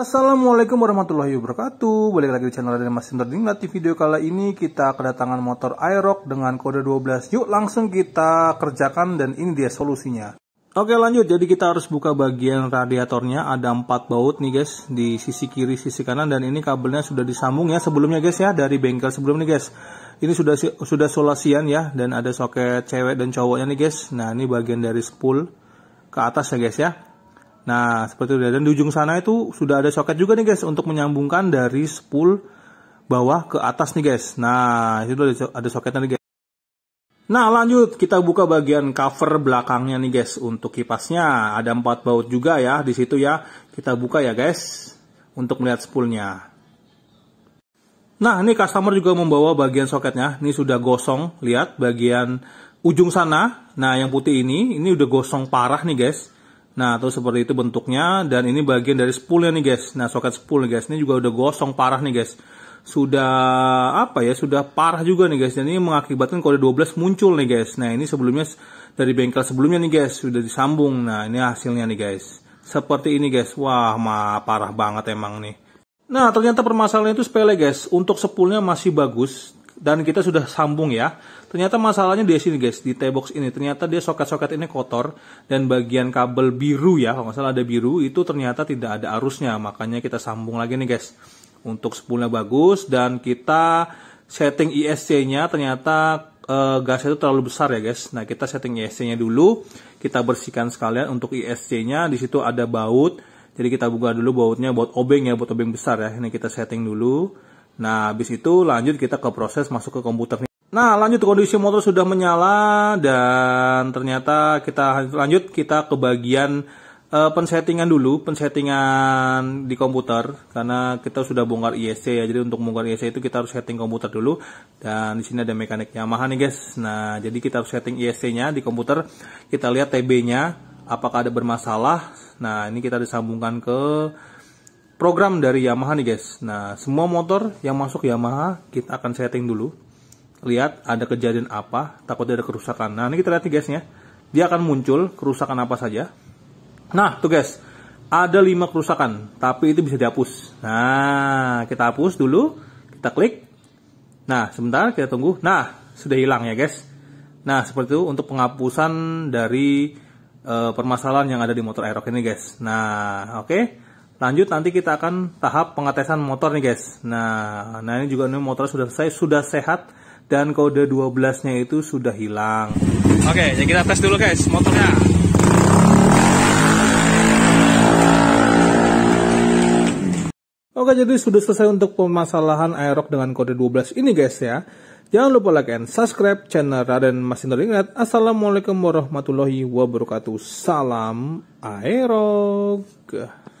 Assalamualaikum warahmatullahi wabarakatuh Balik lagi di channel dari Mas Sinter Di video kali ini kita kedatangan motor Aerox dengan kode 12 Yuk langsung kita kerjakan dan ini dia solusinya Oke lanjut, jadi kita harus buka bagian radiatornya Ada 4 baut nih guys Di sisi kiri, sisi kanan Dan ini kabelnya sudah disambung ya sebelumnya guys ya Dari bengkel sebelumnya guys Ini sudah sudah solasian ya Dan ada soket cewek dan cowoknya nih guys Nah ini bagian dari spool ke atas ya guys ya Nah, seperti itu dan di ujung sana itu sudah ada soket juga nih guys untuk menyambungkan dari spool bawah ke atas nih guys. Nah, itu ada, soketnya nih guys. Nah, lanjut kita buka bagian cover belakangnya nih guys untuk kipasnya. Ada empat baut juga ya di situ ya. Kita buka ya guys untuk melihat spoolnya. Nah, ini customer juga membawa bagian soketnya. Ini sudah gosong, lihat bagian ujung sana. Nah, yang putih ini, ini udah gosong parah nih guys Nah, tuh seperti itu bentuknya dan ini bagian dari spoolnya nih guys. Nah, soket spool nih guys, ini juga udah gosong parah nih guys. Sudah apa ya, sudah parah juga nih guys. Dan ini mengakibatkan kode 12 muncul nih guys. Nah, ini sebelumnya dari bengkel sebelumnya nih guys, sudah disambung. Nah, ini hasilnya nih guys. Seperti ini guys. Wah, mah parah banget emang nih. Nah, ternyata permasalahannya itu sepele guys. Untuk spoolnya masih bagus, dan kita sudah sambung ya. Ternyata masalahnya di sini guys, di T-box ini ternyata dia soket-soket ini kotor dan bagian kabel biru ya, kalau nggak salah ada biru itu ternyata tidak ada arusnya, makanya kita sambung lagi nih guys. Untuk spoolnya bagus dan kita setting ISC-nya e ternyata gasnya eh, gas itu terlalu besar ya guys. Nah kita setting ISC-nya e dulu, kita bersihkan sekalian untuk ISC-nya. E di situ ada baut, jadi kita buka dulu bautnya, baut obeng ya, baut obeng besar ya. Ini kita setting dulu. Nah, habis itu lanjut kita ke proses masuk ke komputer. Nah, lanjut kondisi motor sudah menyala dan ternyata kita lanjut kita ke bagian uh, pensettingan dulu, pensettingan di komputer karena kita sudah bongkar ISC ya. Jadi untuk bongkar ISC itu kita harus setting komputer dulu dan di sini ada mekanik Yamaha nih guys. Nah, jadi kita harus setting ISC-nya di komputer. Kita lihat TB-nya apakah ada bermasalah. Nah, ini kita disambungkan ke program dari Yamaha nih guys. Nah, semua motor yang masuk Yamaha kita akan setting dulu. Lihat ada kejadian apa, takutnya ada kerusakan. Nah, ini kita lihat nih guys ya. Dia akan muncul kerusakan apa saja. Nah, tuh guys. Ada 5 kerusakan, tapi itu bisa dihapus. Nah, kita hapus dulu, kita klik. Nah, sebentar kita tunggu. Nah, sudah hilang ya guys. Nah, seperti itu untuk penghapusan dari uh, permasalahan yang ada di motor Aerox ini guys. Nah, oke. Okay. Lanjut nanti kita akan tahap pengetesan motor nih guys. Nah, nah ini juga nih motor sudah selesai, sudah sehat dan kode 12-nya itu sudah hilang. Oke, ya kita tes dulu guys motornya. Oke, jadi sudah selesai untuk permasalahan aerok dengan kode 12 ini guys ya. Jangan lupa like and subscribe channel Raden Masin Ingat. Assalamualaikum warahmatullahi wabarakatuh. Salam aerok.